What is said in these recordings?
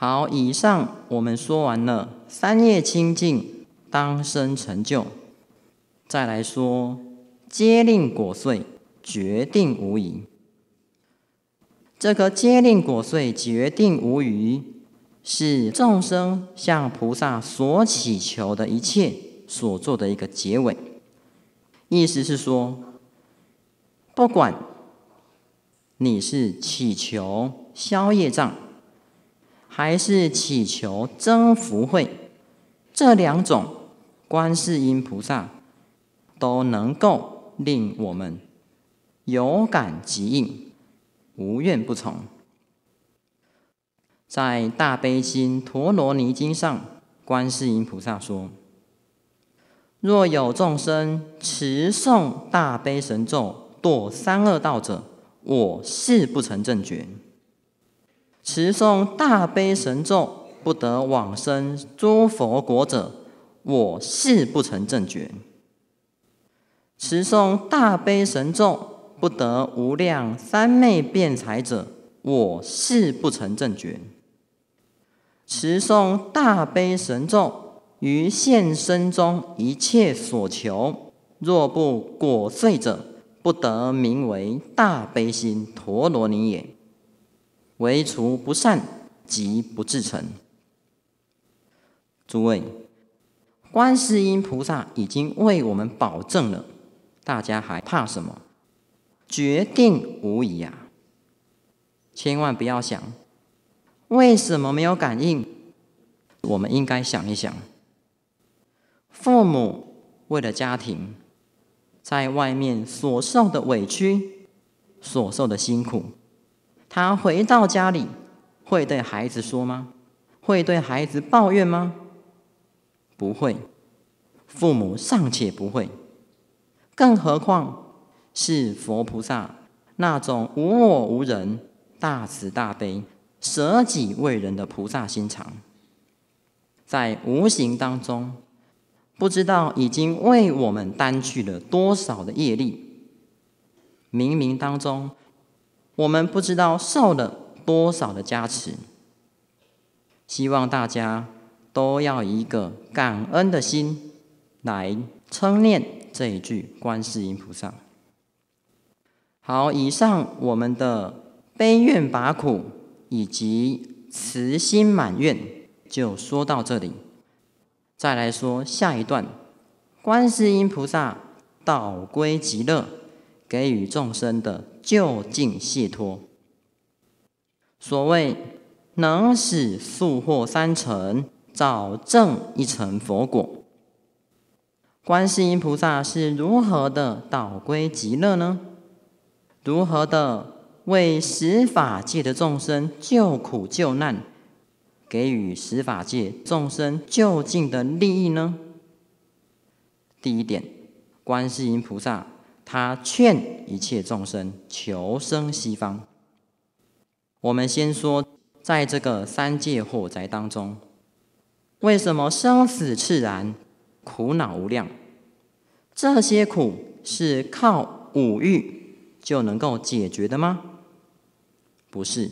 好，以上我们说完了三业清净，当生成就。再来说，皆令果碎，决定无疑。这个皆令果碎，决定无疑，是众生向菩萨所祈求的一切所做的一个结尾。意思是说，不管你是祈求消业障。还是祈求增福慧，这两种观世音菩萨都能够令我们有感即应，无怨不从。在《大悲心陀罗尼经》上，观世音菩萨说：“若有众生持诵大悲神咒，堕三恶道者，我誓不成正觉。”持诵大悲神咒，不得往生诸佛国者，我誓不成正觉；持诵大悲神咒，不得无量三昧辩才者，我誓不成正觉；持诵大悲神咒，于现身中一切所求，若不果遂者，不得名为大悲心陀罗尼也。唯除不善，即不自成。诸位，观世音菩萨已经为我们保证了，大家还怕什么？决定无疑啊！千万不要想，为什么没有感应？我们应该想一想，父母为了家庭，在外面所受的委屈，所受的辛苦。他回到家里，会对孩子说吗？会对孩子抱怨吗？不会，父母尚且不会，更何况是佛菩萨那种无我无人大慈大悲、舍己为人的菩萨心肠，在无形当中，不知道已经为我们担去了多少的业力，冥冥当中。我们不知道受了多少的加持，希望大家都要一个感恩的心来称念这一句观世音菩萨。好，以上我们的悲愿拔苦以及慈心满愿就说到这里，再来说下一段，观世音菩萨倒归极乐。给予众生的究竟解脱。所谓能使速获三成，早证一成佛果。观世音菩萨是如何的导归极乐呢？如何的为十法界的众生救苦救难，给予十法界众生就近的利益呢？第一点，观世音菩萨。他劝一切众生求生西方。我们先说，在这个三界火宅当中，为什么生死炽然、苦恼无量？这些苦是靠五欲就能够解决的吗？不是。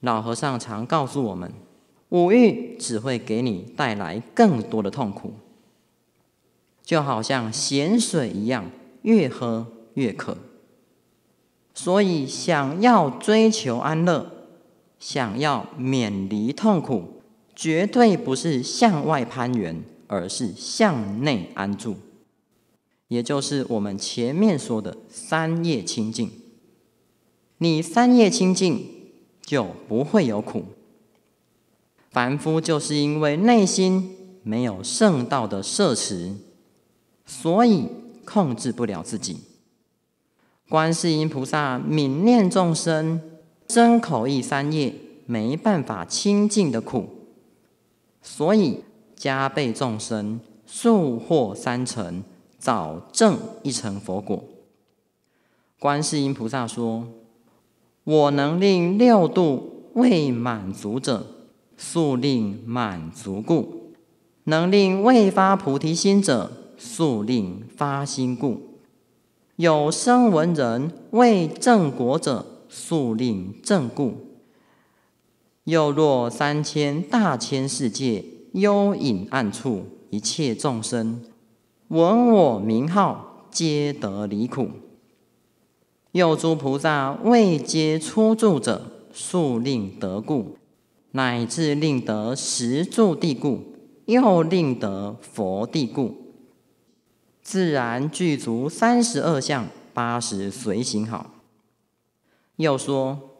老和尚常告诉我们，五欲只会给你带来更多的痛苦，就好像咸水一样。越喝越渴，所以想要追求安乐，想要免离痛苦，绝对不是向外攀援，而是向内安住。也就是我们前面说的三业清净。你三业清净，就不会有苦。凡夫就是因为内心没有圣道的摄持，所以。控制不了自己，观世音菩萨悯念众生，真口意三业没办法清净的苦，所以加倍众生速获三成，早证一成佛果。观世音菩萨说：“我能令六度未满足者速令满足，故能令未发菩提心者。”速令发心故，有生闻人为正果者，速令正故。又若三千大千世界幽隐暗处一切众生，闻我名号，皆得离苦。又诸菩萨未皆出住者，速令得故，乃至令得十住地故，又令得佛地故。自然具足三十二相八十随行好。又说：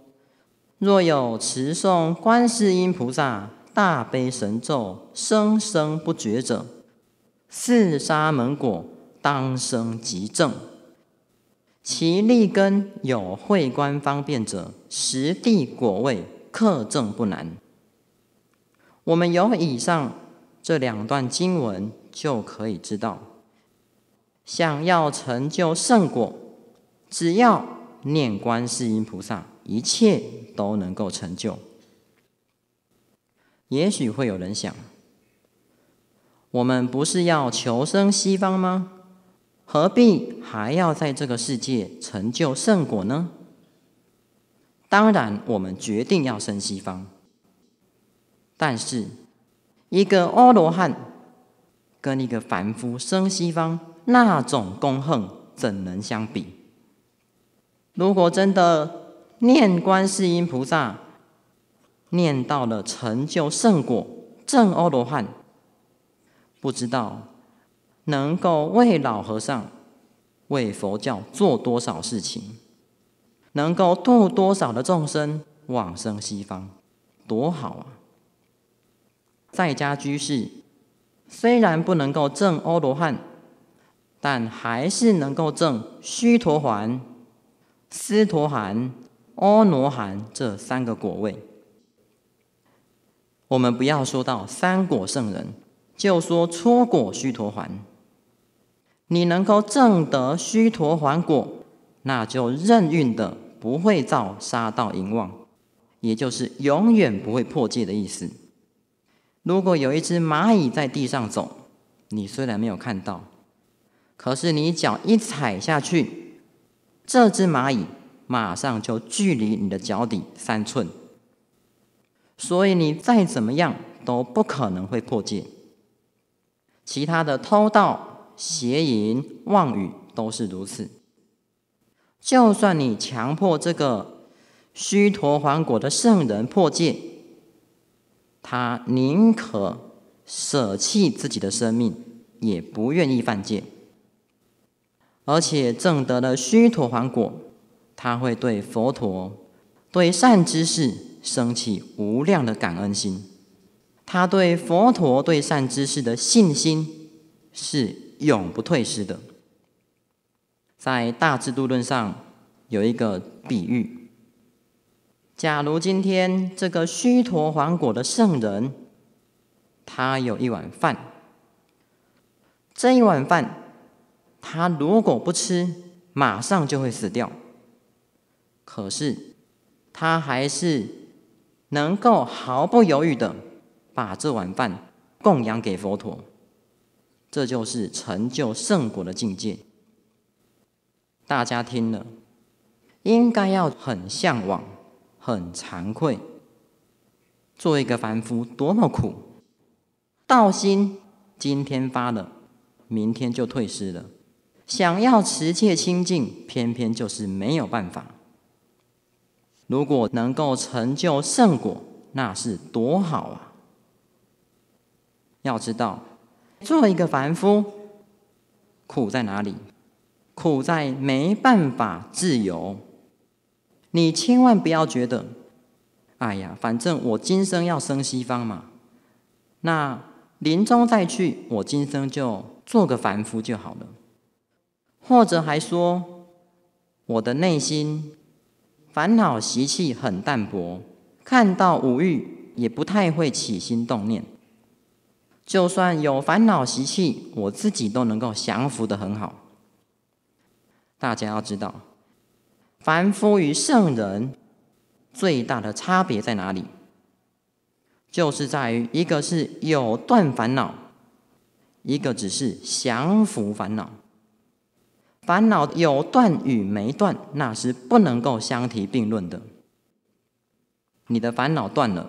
若有持诵观世音菩萨大悲神咒，生生不绝者，四沙门果当生极正。其立根有慧观方便者，实地果位克证不难。我们由以上这两段经文就可以知道。想要成就圣果，只要念观世音菩萨，一切都能够成就。也许会有人想：我们不是要求生西方吗？何必还要在这个世界成就圣果呢？当然，我们决定要生西方，但是一个阿罗汉跟一个凡夫生西方。那种功恨怎能相比？如果真的念观世音菩萨，念到了成就圣果正阿罗汉，不知道能够为老和尚、为佛教做多少事情，能够度多少的众生往生西方，多好啊！在家居士虽然不能够正阿罗汉，但还是能够证须陀洹、斯陀含、阿罗含这三个果位。我们不要说到三果圣人，就说初果须陀洹。你能够证得须陀洹果，那就任运的不会造杀盗淫妄，也就是永远不会破戒的意思。如果有一只蚂蚁在地上走，你虽然没有看到。可是你脚一踩下去，这只蚂蚁马上就距离你的脚底三寸，所以你再怎么样都不可能会破戒。其他的偷盗、邪淫、妄语都是如此。就算你强迫这个虚陀洹果的圣人破戒，他宁可舍弃自己的生命，也不愿意犯戒。而且证得了虚陀洹果，他会对佛陀、对善知识升起无量的感恩心，他对佛陀、对善知识的信心是永不退失的。在《大智度论》上有一个比喻：，假如今天这个虚陀洹果的圣人，他有一碗饭，这一碗饭。他如果不吃，马上就会死掉。可是他还是能够毫不犹豫的把这碗饭供养给佛陀，这就是成就圣果的境界。大家听了，应该要很向往、很惭愧。做一个凡夫多么苦，道心今天发了，明天就退失了。想要持戒清净，偏偏就是没有办法。如果能够成就圣果，那是多好啊！要知道，做一个凡夫，苦在哪里？苦在没办法自由。你千万不要觉得，哎呀，反正我今生要生西方嘛，那临终再去，我今生就做个凡夫就好了。或者还说，我的内心烦恼习气很淡薄，看到五欲也不太会起心动念。就算有烦恼习气，我自己都能够降服的很好。大家要知道，凡夫与圣人最大的差别在哪里？就是在于一个是有断烦恼，一个只是降服烦恼。烦恼有断与没断，那是不能够相提并论的。你的烦恼断了，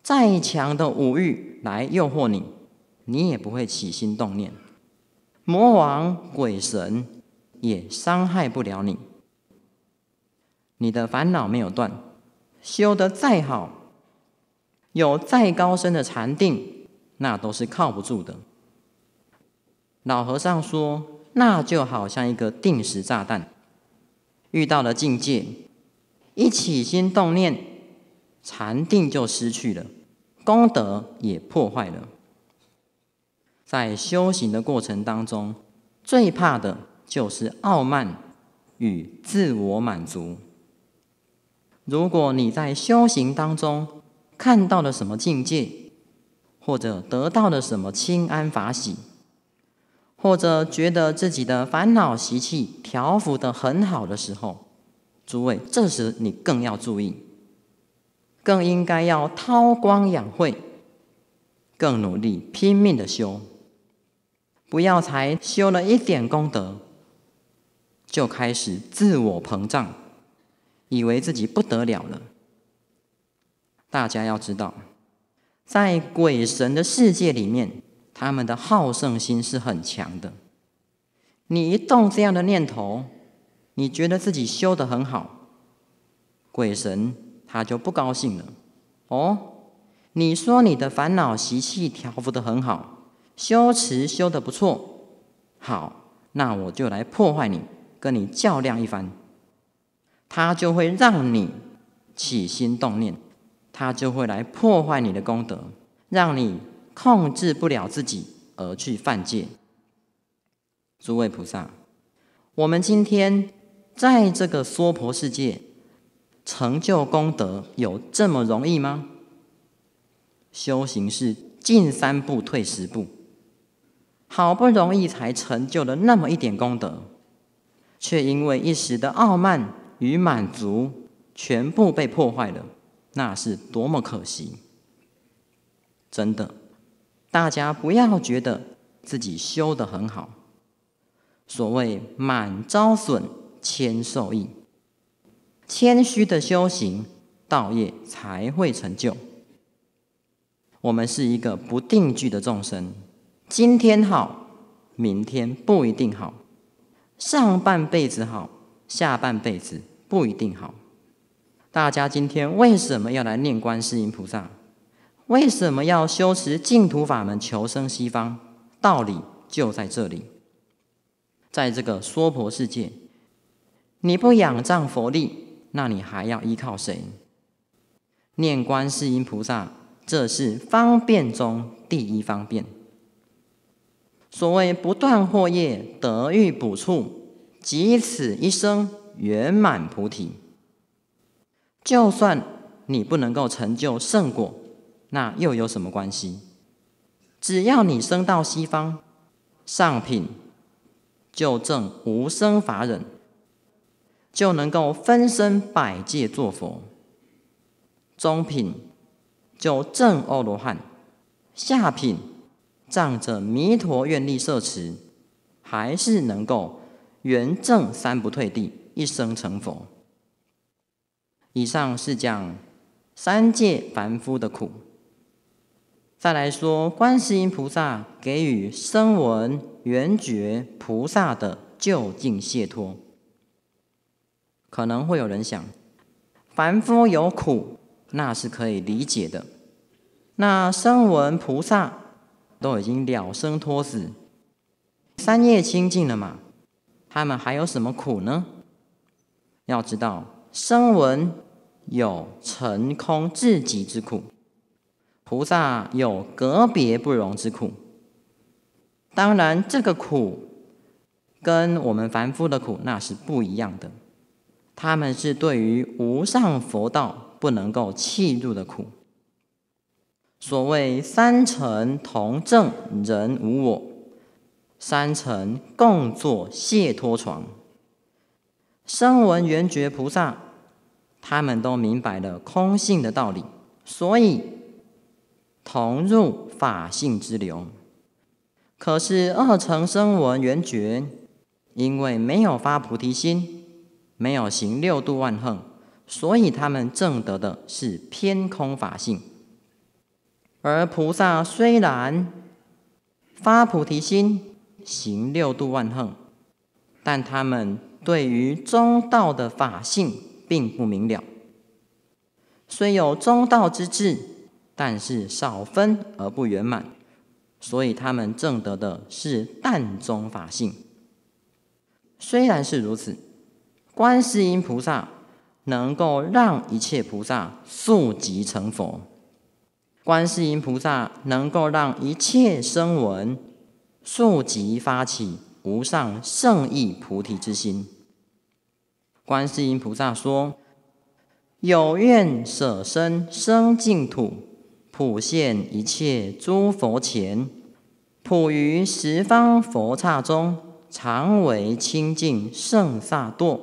再强的五欲来诱惑你，你也不会起心动念；魔王鬼神也伤害不了你。你的烦恼没有断，修得再好，有再高深的禅定，那都是靠不住的。老和尚说。那就好像一个定时炸弹，遇到了境界，一起心动念，禅定就失去了，功德也破坏了。在修行的过程当中，最怕的就是傲慢与自我满足。如果你在修行当中看到了什么境界，或者得到了什么清安法喜。或者觉得自己的烦恼习气调伏的很好的时候，诸位，这时你更要注意，更应该要韬光养晦，更努力拼命的修，不要才修了一点功德，就开始自我膨胀，以为自己不得了了。大家要知道，在鬼神的世界里面。他们的好胜心是很强的，你一动这样的念头，你觉得自己修的很好，鬼神他就不高兴了。哦，你说你的烦恼习气调伏的很好，修持修的不错，好，那我就来破坏你，跟你较量一番。他就会让你起心动念，他就会来破坏你的功德，让你。控制不了自己而去犯戒，诸位菩萨，我们今天在这个娑婆世界成就功德有这么容易吗？修行是进三步退十步，好不容易才成就了那么一点功德，却因为一时的傲慢与满足，全部被破坏了，那是多么可惜！真的。大家不要觉得自己修得很好。所谓“满招损，谦受益”，谦虚的修行道业才会成就。我们是一个不定聚的众生，今天好，明天不一定好；上半辈子好，下半辈子不一定好。大家今天为什么要来念观世音菩萨？为什么要修持净土法门求生西方？道理就在这里。在这个娑婆世界，你不仰仗佛力，那你还要依靠谁？念观世音菩萨，这是方便中第一方便。所谓不断获业，得遇补处，即此一生圆满菩提。就算你不能够成就圣果。那又有什么关系？只要你升到西方上品，就证无生法忍，就能够分身百界作佛；中品就证欧罗汉；下品仗着弥陀愿力摄持，还是能够圆正三不退地，一生成佛。以上是讲三界凡夫的苦。再来说，观世音菩萨给予声闻缘觉菩萨的究竟解脱。可能会有人想：凡夫有苦，那是可以理解的。那声闻菩萨都已经了生脱死，三业清净了嘛？他们还有什么苦呢？要知道，声闻有成空自己之苦。菩萨有隔别不容之苦，当然这个苦跟我们凡夫的苦那是不一样的。他们是对于无上佛道不能够弃入的苦。所谓三乘同证人无我，三乘共坐谢脱床，声闻缘觉菩萨，他们都明白了空性的道理，所以。同入法性之流，可是二乘声闻缘觉，因为没有发菩提心，没有行六度万恒，所以他们证得的是偏空法性。而菩萨虽然发菩提心，行六度万恒，但他们对于中道的法性并不明了，虽有中道之智。但是少分而不圆满，所以他们证得的是淡中法性。虽然是如此，观世音菩萨能够让一切菩萨速集成佛，观世音菩萨能够让一切声闻速集发起无上圣意菩提之心。观世音菩萨说：“有愿舍身生净土。”普现一切诸佛前，普于十方佛刹中，常为清净圣萨埵。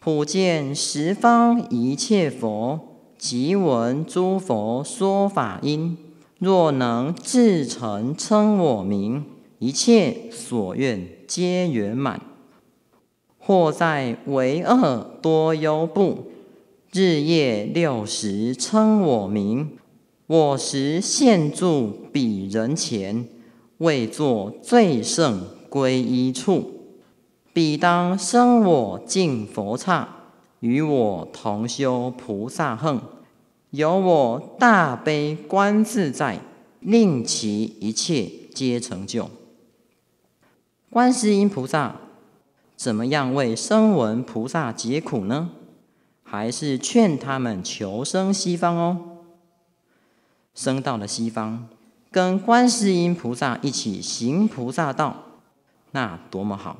普见十方一切佛，即闻诸佛说法音。若能至诚称我名，一切所愿皆圆满。或在为恶多忧怖，日夜六时称我名。我时现住彼人前，为作最胜归依处。彼当生我敬佛刹，与我同修菩萨恨，有我大悲观自在，令其一切皆成就。观世音菩萨怎么样为生闻菩萨解苦呢？还是劝他们求生西方哦？升到了西方，跟观世音菩萨一起行菩萨道，那多么好！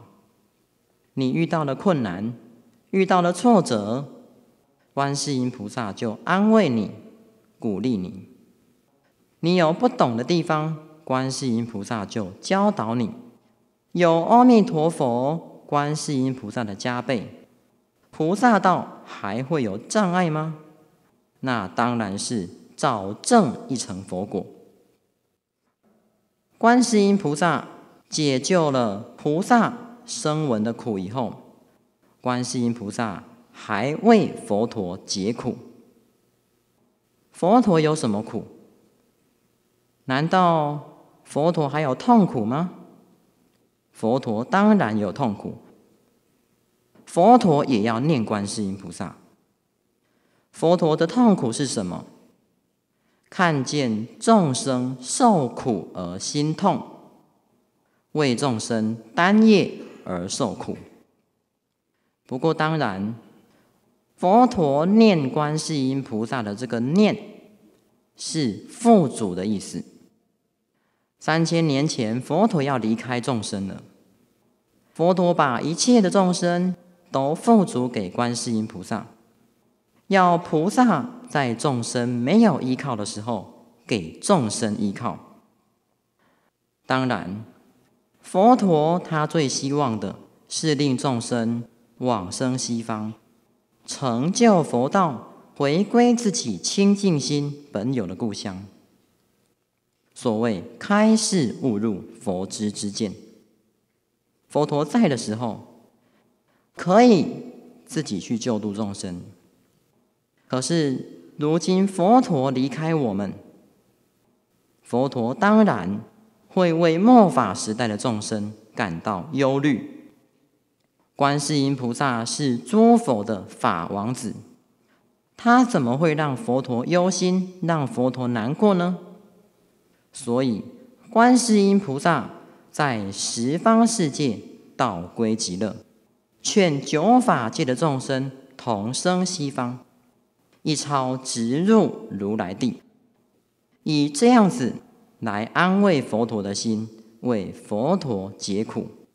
你遇到了困难，遇到了挫折，观世音菩萨就安慰你，鼓励你。你有不懂的地方，观世音菩萨就教导你。有阿弥陀佛、观世音菩萨的加倍，菩萨道还会有障碍吗？那当然是。早证一层佛果，观世音菩萨解救了菩萨声闻的苦以后，观世音菩萨还为佛陀解苦。佛陀有什么苦？难道佛陀还有痛苦吗？佛陀当然有痛苦，佛陀也要念观世音菩萨。佛陀的痛苦是什么？看见众生受苦而心痛，为众生担业而受苦。不过当然，佛陀念观世音菩萨的这个念，是富足的意思。三千年前，佛陀要离开众生了，佛陀把一切的众生都富足给观世音菩萨。要菩萨在众生没有依靠的时候，给众生依靠。当然，佛陀他最希望的是令众生往生西方，成就佛道，回归自己清净心本有的故乡。所谓开示误入佛知之见，佛陀在的时候，可以自己去救度众生。可是如今佛陀离开我们，佛陀当然会为末法时代的众生感到忧虑。观世音菩萨是诸佛的法王子，他怎么会让佛陀忧心，让佛陀难过呢？所以观世音菩萨在十方世界道归极乐，劝九法界的众生同生西方。一超直入如来地，以这样子来安慰佛陀的心，为佛陀解苦。